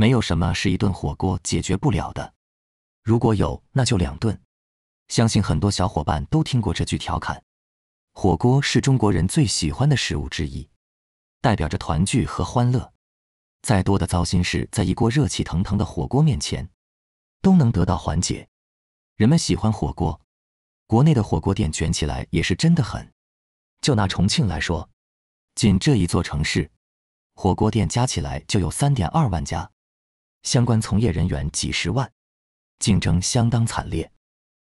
没有什么是一顿火锅解决不了的，如果有，那就两顿。相信很多小伙伴都听过这句调侃：火锅是中国人最喜欢的食物之一，代表着团聚和欢乐。再多的糟心事，在一锅热气腾腾的火锅面前，都能得到缓解。人们喜欢火锅，国内的火锅店卷起来也是真的狠。就拿重庆来说，仅这一座城市，火锅店加起来就有三点二万家。相关从业人员几十万，竞争相当惨烈。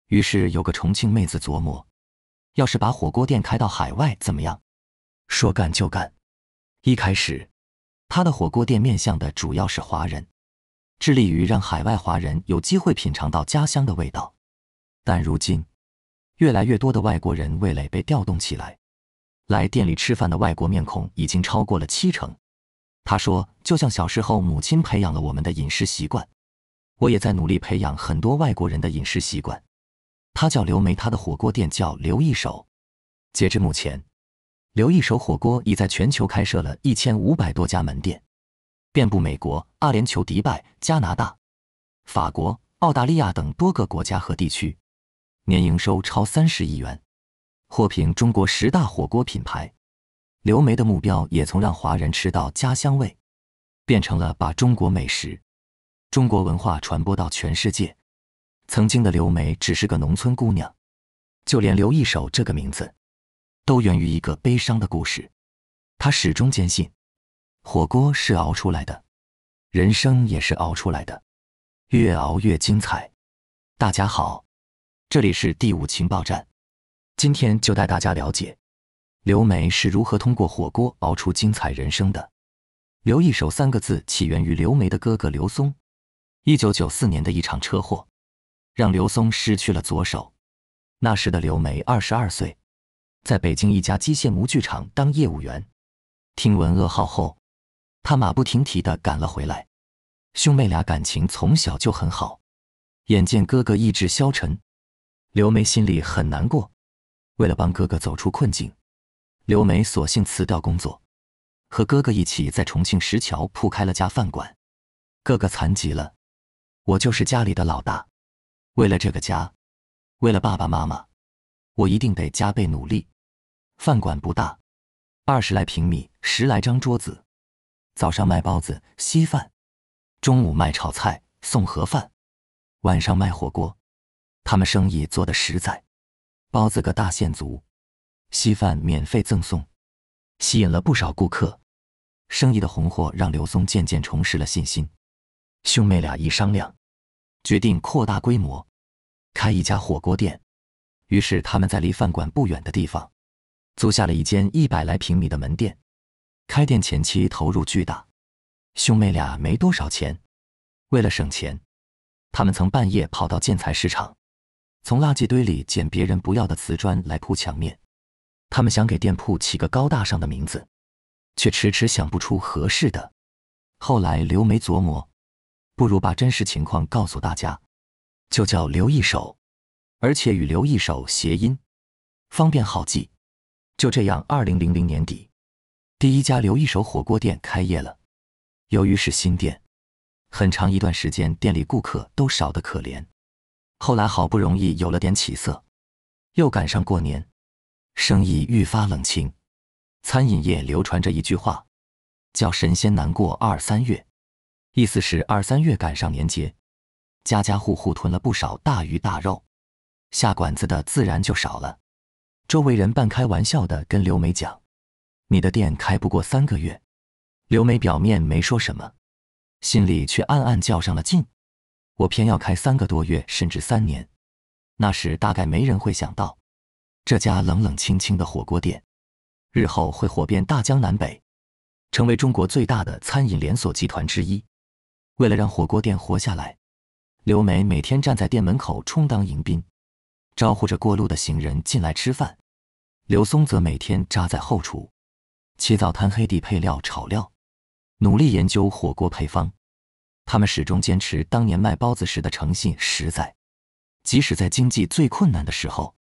于是有个重庆妹子琢磨：要是把火锅店开到海外怎么样？说干就干。一开始，她的火锅店面向的主要是华人，致力于让海外华人有机会品尝到家乡的味道。但如今，越来越多的外国人味蕾被调动起来，来店里吃饭的外国面孔已经超过了七成。他说：“就像小时候，母亲培养了我们的饮食习惯，我也在努力培养很多外国人的饮食习惯。”他叫刘梅，他的火锅店叫刘一手。截至目前，刘一手火锅已在全球开设了一千五百多家门店，遍布美国、阿联酋、迪拜、加拿大、法国、澳大利亚等多个国家和地区，年营收超三十亿元，获评中国十大火锅品牌。刘梅的目标也从让华人吃到家乡味，变成了把中国美食、中国文化传播到全世界。曾经的刘梅只是个农村姑娘，就连刘一手这个名字，都源于一个悲伤的故事。她始终坚信，火锅是熬出来的，人生也是熬出来的，越熬越精彩。大家好，这里是第五情报站，今天就带大家了解。刘梅是如何通过火锅熬出精彩人生的？“留一手”三个字起源于刘梅的哥哥刘松。一九九四年的一场车祸，让刘松失去了左手。那时的刘梅二十二岁，在北京一家机械模具厂当业务员。听闻噩耗后，他马不停蹄的赶了回来。兄妹俩感情从小就很好，眼见哥哥意志消沉，刘梅心里很难过。为了帮哥哥走出困境，刘梅索性辞掉工作，和哥哥一起在重庆石桥铺开了家饭馆。哥哥残疾了，我就是家里的老大。为了这个家，为了爸爸妈妈，我一定得加倍努力。饭馆不大，二十来平米，十来张桌子。早上卖包子、稀饭，中午卖炒菜、送盒饭，晚上卖火锅。他们生意做得实在，包子个大馅足。稀饭免费赠送，吸引了不少顾客，生意的红火让刘松渐渐重拾了信心。兄妹俩一商量，决定扩大规模，开一家火锅店。于是他们在离饭馆不远的地方，租下了一间一百来平米的门店。开店前期投入巨大，兄妹俩没多少钱，为了省钱，他们曾半夜跑到建材市场，从垃圾堆里捡别人不要的瓷砖来铺墙面。他们想给店铺起个高大上的名字，却迟迟想不出合适的。后来刘梅琢磨，不如把真实情况告诉大家，就叫“刘一手”，而且与“刘一手”谐音，方便好记。就这样，二零零零年底，第一家“刘一手”火锅店开业了。由于是新店，很长一段时间店里顾客都少得可怜。后来好不容易有了点起色，又赶上过年。生意愈发冷清，餐饮业流传着一句话，叫“神仙难过二三月”，意思是二三月赶上年节，家家户户囤了不少大鱼大肉，下馆子的自然就少了。周围人半开玩笑的跟刘梅讲：“你的店开不过三个月。”刘梅表面没说什么，心里却暗暗较上了劲：“我偏要开三个多月，甚至三年。”那时大概没人会想到。这家冷冷清清的火锅店，日后会火遍大江南北，成为中国最大的餐饮连锁集团之一。为了让火锅店活下来，刘梅每天站在店门口充当迎宾，招呼着过路的行人进来吃饭。刘松则每天扎在后厨，起早贪黑地配料、炒料，努力研究火锅配方。他们始终坚持当年卖包子时的诚信实在，即使在经济最困难的时候。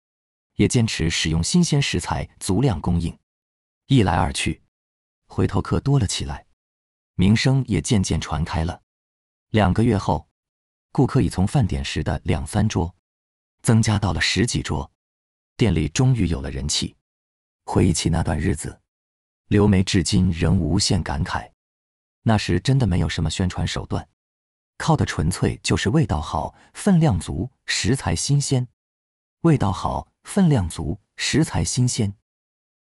也坚持使用新鲜食材，足量供应。一来二去，回头客多了起来，名声也渐渐传开了。两个月后，顾客已从饭点时的两三桌，增加到了十几桌，店里终于有了人气。回忆起那段日子，刘梅至今仍无限感慨：那时真的没有什么宣传手段，靠的纯粹就是味道好、分量足、食材新鲜，味道好。分量足，食材新鲜，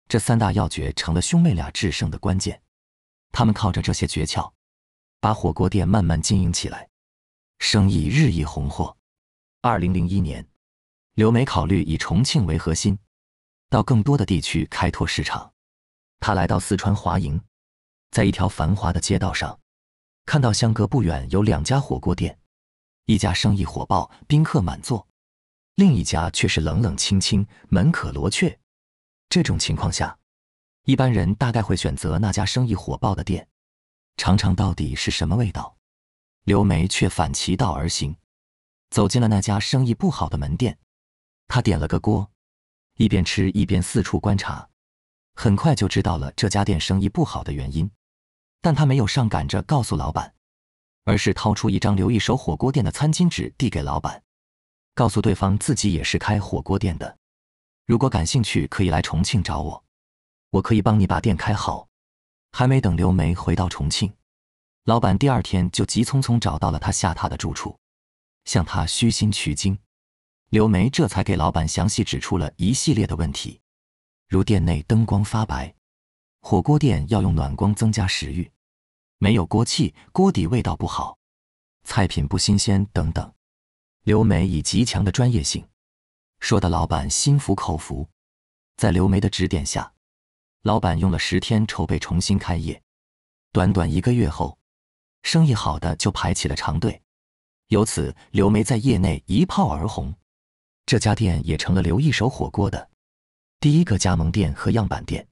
这三大要诀成了兄妹俩制胜的关键。他们靠着这些诀窍，把火锅店慢慢经营起来，生意日益红火。二零零一年，刘梅考虑以重庆为核心，到更多的地区开拓市场。他来到四川华蓥，在一条繁华的街道上，看到相隔不远有两家火锅店，一家生意火爆，宾客满座。另一家却是冷冷清清，门可罗雀。这种情况下，一般人大概会选择那家生意火爆的店，尝尝到底是什么味道。刘梅却反其道而行，走进了那家生意不好的门店。她点了个锅，一边吃一边四处观察，很快就知道了这家店生意不好的原因。但她没有上赶着告诉老板，而是掏出一张留一手火锅店的餐巾纸递给老板。告诉对方自己也是开火锅店的，如果感兴趣，可以来重庆找我，我可以帮你把店开好。还没等刘梅回到重庆，老板第二天就急匆匆找到了他下榻的住处，向他虚心取经。刘梅这才给老板详细指出了一系列的问题，如店内灯光发白，火锅店要用暖光增加食欲，没有锅气，锅底味道不好，菜品不新鲜等等。刘梅以极强的专业性，说的老板心服口服。在刘梅的指点下，老板用了十天筹备重新开业。短短一个月后，生意好的就排起了长队。由此，刘梅在业内一炮而红。这家店也成了刘一手火锅的第一个加盟店和样板店，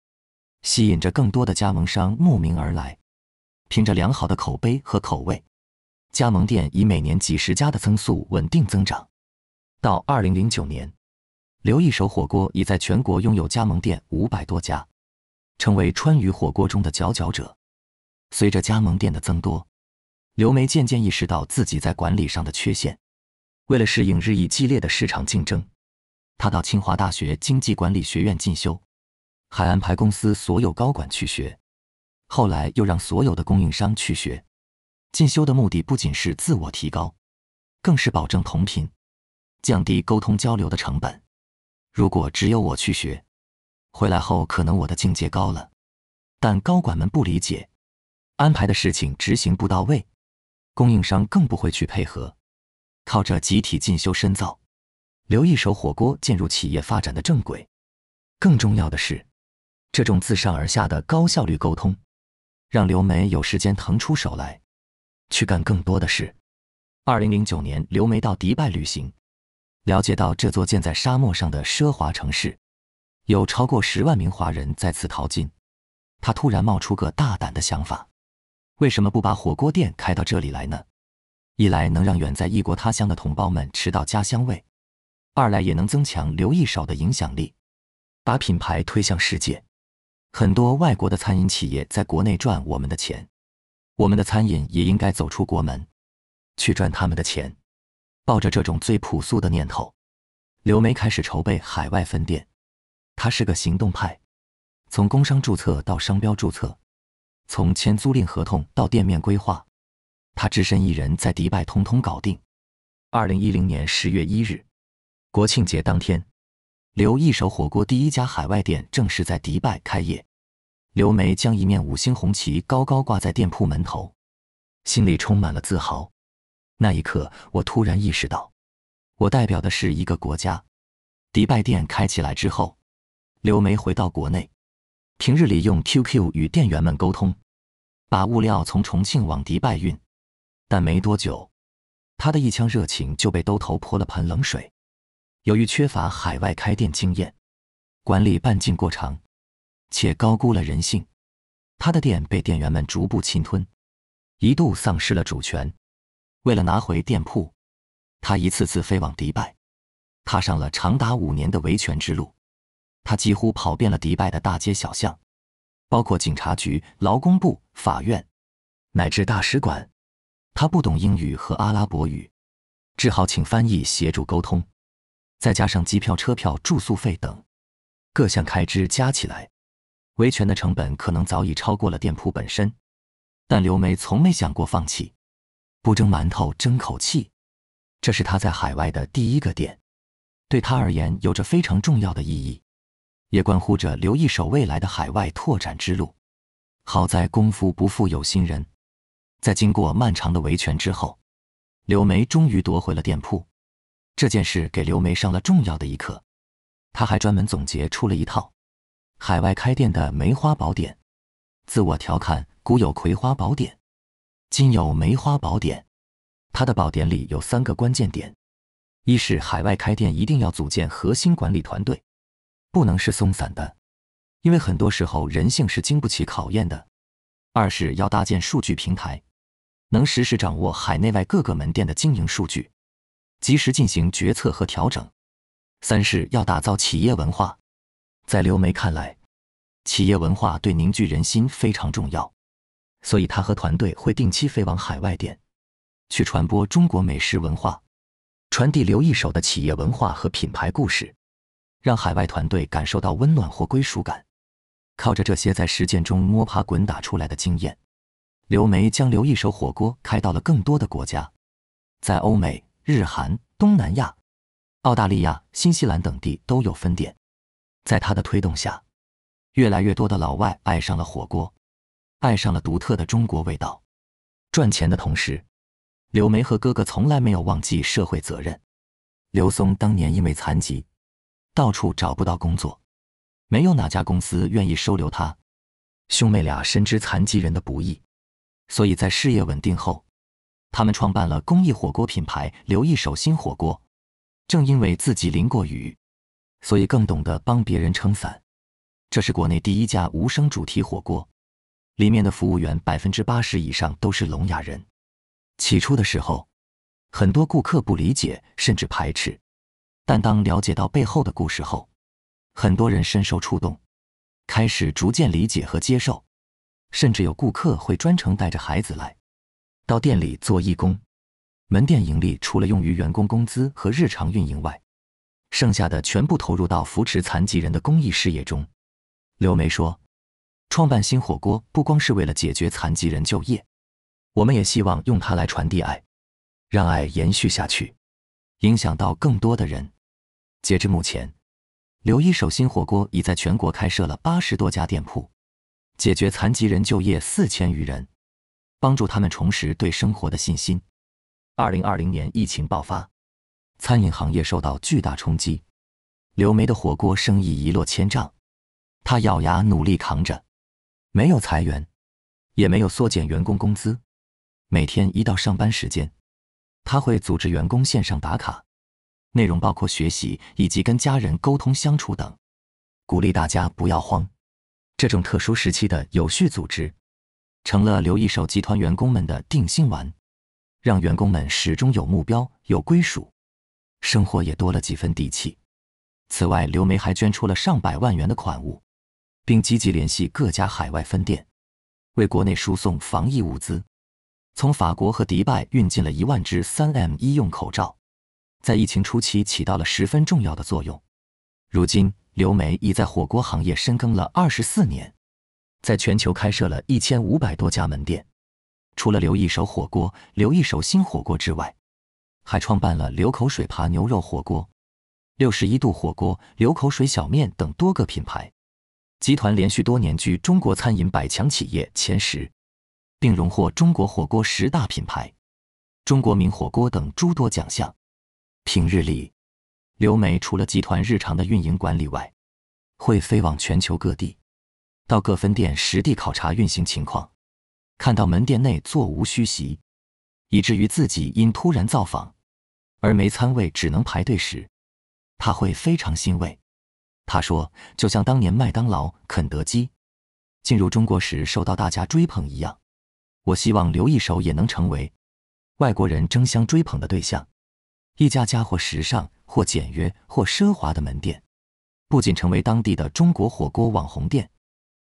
吸引着更多的加盟商慕名而来。凭着良好的口碑和口味。加盟店以每年几十家的增速稳定增长。到二零零九年，刘一手火锅已在全国拥有加盟店五百多家，成为川渝火锅中的佼佼者。随着加盟店的增多，刘梅渐渐意识到自己在管理上的缺陷。为了适应日益激烈的市场竞争，他到清华大学经济管理学院进修，还安排公司所有高管去学。后来又让所有的供应商去学。进修的目的不仅是自我提高，更是保证同频，降低沟通交流的成本。如果只有我去学，回来后可能我的境界高了，但高管们不理解，安排的事情执行不到位，供应商更不会去配合。靠着集体进修深造，留一手火锅进入企业发展的正轨。更重要的是，这种自上而下的高效率沟通，让刘梅有时间腾出手来。去干更多的事。二零零九年，刘梅到迪拜旅行，了解到这座建在沙漠上的奢华城市，有超过十万名华人在此淘金。她突然冒出个大胆的想法：为什么不把火锅店开到这里来呢？一来能让远在异国他乡的同胞们吃到家乡味，二来也能增强刘一手的影响力，把品牌推向世界。很多外国的餐饮企业在国内赚我们的钱。我们的餐饮也应该走出国门，去赚他们的钱。抱着这种最朴素的念头，刘梅开始筹备海外分店。她是个行动派，从工商注册到商标注册，从签租赁合同到店面规划，她只身一人在迪拜通通搞定。二零一零年十月一日，国庆节当天，刘一手火锅第一家海外店正式在迪拜开业。刘梅将一面五星红旗高高挂在店铺门头，心里充满了自豪。那一刻，我突然意识到，我代表的是一个国家。迪拜店开起来之后，刘梅回到国内，平日里用 QQ 与店员们沟通，把物料从重庆往迪拜运。但没多久，她的一腔热情就被兜头泼了盆冷水。由于缺乏海外开店经验，管理半径过长。且高估了人性，他的店被店员们逐步侵吞，一度丧失了主权。为了拿回店铺，他一次次飞往迪拜，踏上了长达五年的维权之路。他几乎跑遍了迪拜的大街小巷，包括警察局、劳工部、法院，乃至大使馆。他不懂英语和阿拉伯语，只好请翻译协助沟通。再加上机票、车票、住宿费等各项开支加起来。维权的成本可能早已超过了店铺本身，但刘梅从没想过放弃。不蒸馒头争口气，这是她在海外的第一个店，对她而言有着非常重要的意义，也关乎着刘一手未来的海外拓展之路。好在功夫不负有心人，在经过漫长的维权之后，刘梅终于夺回了店铺。这件事给刘梅上了重要的一课，她还专门总结出了一套。海外开店的梅花宝典，自我调侃：古有葵花宝典，今有梅花宝典。它的宝典里有三个关键点：一是海外开店一定要组建核心管理团队，不能是松散的，因为很多时候人性是经不起考验的；二是要搭建数据平台，能实时掌握海内外各个门店的经营数据，及时进行决策和调整；三是要打造企业文化。在刘梅看来，企业文化对凝聚人心非常重要，所以她和团队会定期飞往海外店，去传播中国美食文化，传递刘一手的企业文化和品牌故事，让海外团队感受到温暖和归属感。靠着这些在实践中摸爬滚打出来的经验，刘梅将刘一手火锅开到了更多的国家，在欧美、日韩、东南亚、澳大利亚、新西兰等地都有分店。在他的推动下，越来越多的老外爱上了火锅，爱上了独特的中国味道。赚钱的同时，柳梅和哥哥从来没有忘记社会责任。刘松当年因为残疾，到处找不到工作，没有哪家公司愿意收留他。兄妹俩深知残疾人的不易，所以在事业稳定后，他们创办了公益火锅品牌“刘一手新火锅”。正因为自己淋过雨。所以更懂得帮别人撑伞。这是国内第一家无声主题火锅，里面的服务员百分之八十以上都是聋哑人。起初的时候，很多顾客不理解甚至排斥，但当了解到背后的故事后，很多人深受触动，开始逐渐理解和接受，甚至有顾客会专程带着孩子来到店里做义工。门店盈利除了用于员工工资和日常运营外。剩下的全部投入到扶持残疾人的公益事业中。刘梅说：“创办新火锅不光是为了解决残疾人就业，我们也希望用它来传递爱，让爱延续下去，影响到更多的人。”截至目前，刘一手新火锅已在全国开设了八十多家店铺，解决残疾人就业四千余人，帮助他们重拾对生活的信心。二零二零年疫情爆发。餐饮行业受到巨大冲击，刘梅的火锅生意一落千丈。她咬牙努力扛着，没有裁员，也没有缩减员工工资。每天一到上班时间，他会组织员工线上打卡，内容包括学习以及跟家人沟通相处等，鼓励大家不要慌。这种特殊时期的有序组织，成了刘一手集团员工们的定心丸，让员工们始终有目标、有归属。生活也多了几分底气。此外，刘梅还捐出了上百万元的款物，并积极联系各家海外分店，为国内输送防疫物资。从法国和迪拜运进了一万只三 M 医用口罩，在疫情初期起到了十分重要的作用。如今，刘梅已在火锅行业深耕了二十四年，在全球开设了一千五百多家门店。除了“刘一手火锅”“刘一手新火锅”之外，还创办了流口水扒牛肉火锅、六十一度火锅、流口水小面等多个品牌。集团连续多年居中国餐饮百强企业前十，并荣获中国火锅十大品牌、中国名火锅等诸多奖项。平日里，刘梅除了集团日常的运营管理外，会飞往全球各地，到各分店实地考察运行情况，看到门店内座无虚席。以至于自己因突然造访而没餐位，只能排队时，他会非常欣慰。他说：“就像当年麦当劳、肯德基进入中国时受到大家追捧一样，我希望刘一手也能成为外国人争相追捧的对象。”一家家或时尚或简约或奢华的门店，不仅成为当地的中国火锅网红店，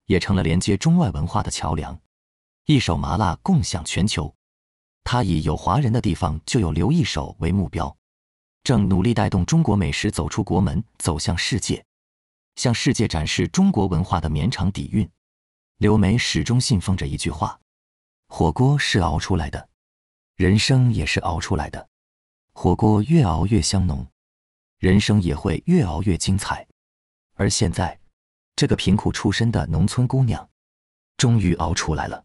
也成了连接中外文化的桥梁。一手麻辣共享全球。他以有华人的地方就有刘一手为目标，正努力带动中国美食走出国门，走向世界，向世界展示中国文化的绵长底蕴。刘梅始终信奉着一句话：“火锅是熬出来的，人生也是熬出来的。火锅越熬越香浓，人生也会越熬越精彩。”而现在，这个贫苦出身的农村姑娘，终于熬出来了。